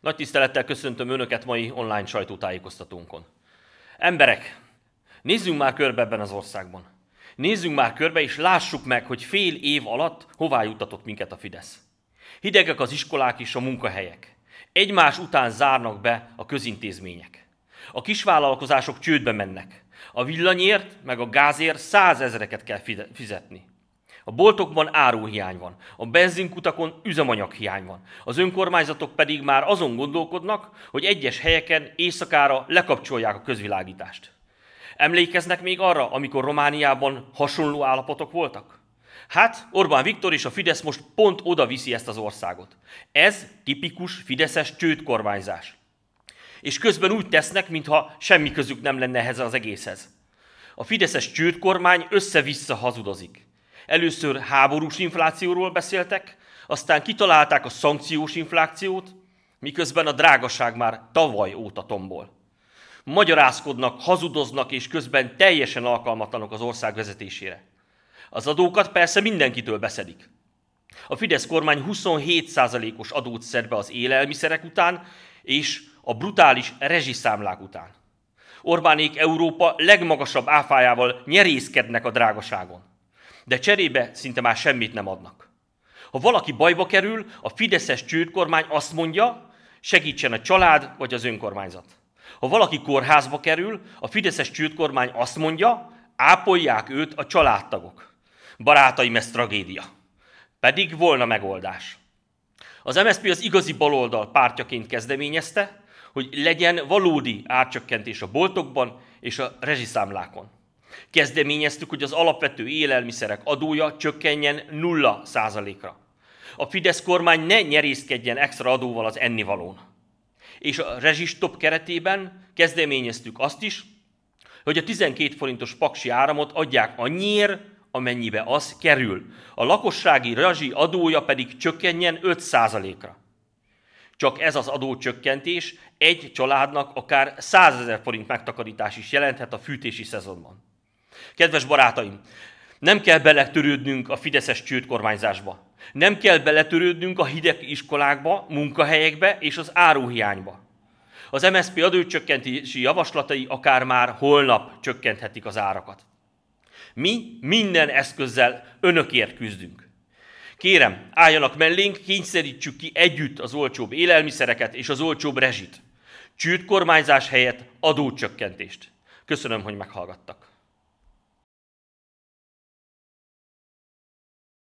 Nagy tisztelettel köszöntöm Önöket mai online sajtótájékoztatónkon. Emberek, nézzünk már körbe ebben az országban. Nézzünk már körbe, és lássuk meg, hogy fél év alatt hová jutatott minket a Fidesz. Hidegek az iskolák és a munkahelyek. Egymás után zárnak be a közintézmények. A kisvállalkozások csődbe mennek. A villanyért meg a gázért százezreket kell fizetni. A boltokban áruhiány van, a benzinkutakon üzemanyaghiány van, az önkormányzatok pedig már azon gondolkodnak, hogy egyes helyeken éjszakára lekapcsolják a közvilágítást. Emlékeznek még arra, amikor Romániában hasonló állapotok voltak? Hát Orbán Viktor és a Fidesz most pont oda viszi ezt az országot. Ez tipikus fideszes csődkormányzás. És közben úgy tesznek, mintha semmi közük nem lenne ehhez az egészhez. A fideszes csődkormány össze-vissza hazudozik. Először háborús inflációról beszéltek, aztán kitalálták a szankciós inflációt, miközben a drágaság már tavaly óta tombol. Magyarázkodnak, hazudoznak és közben teljesen alkalmatlanok az ország vezetésére. Az adókat persze mindenkitől beszedik. A Fidesz kormány 27%-os adót szed be az élelmiszerek után és a brutális rezsiszámlák után. Orbánék Európa legmagasabb áfájával nyerészkednek a drágaságon de cserébe szinte már semmit nem adnak. Ha valaki bajba kerül, a Fideszes csődkormány azt mondja, segítsen a család vagy az önkormányzat. Ha valaki kórházba kerül, a Fideszes csődkormány azt mondja, ápolják őt a családtagok. Barátaim, ez tragédia. Pedig volna megoldás. Az MSZP az igazi baloldal pártjaként kezdeményezte, hogy legyen valódi árcsökkentés a boltokban és a rezsiszámlákon. Kezdeményeztük, hogy az alapvető élelmiszerek adója csökkenjen 0%-ra. A Fidesz kormány ne nyerészkedjen extra adóval az ennivalón. És a rezsistop keretében kezdeményeztük azt is, hogy a 12 forintos paksi áramot adják annyiért, amennyibe az kerül. A lakossági rezsi adója pedig csökkenjen 5%-ra. Csak ez az adócsökkentés egy családnak akár 100 ezer forint megtakarítás is jelenthet a fűtési szezonban. Kedves barátaim, nem kell beletörődnünk a fideszes csődkormányzásba. Nem kell beletörődnünk a hideg iskolákba, munkahelyekbe és az áruhiányba. Az MSZP adócsökkentési javaslatai akár már holnap csökkenthetik az árakat. Mi minden eszközzel önökért küzdünk. Kérem, álljanak mellénk, kényszerítsük ki együtt az olcsóbb élelmiszereket és az olcsóbb rezsit. Csűrt kormányzás helyett adócsökkentést. Köszönöm, hogy meghallgattak.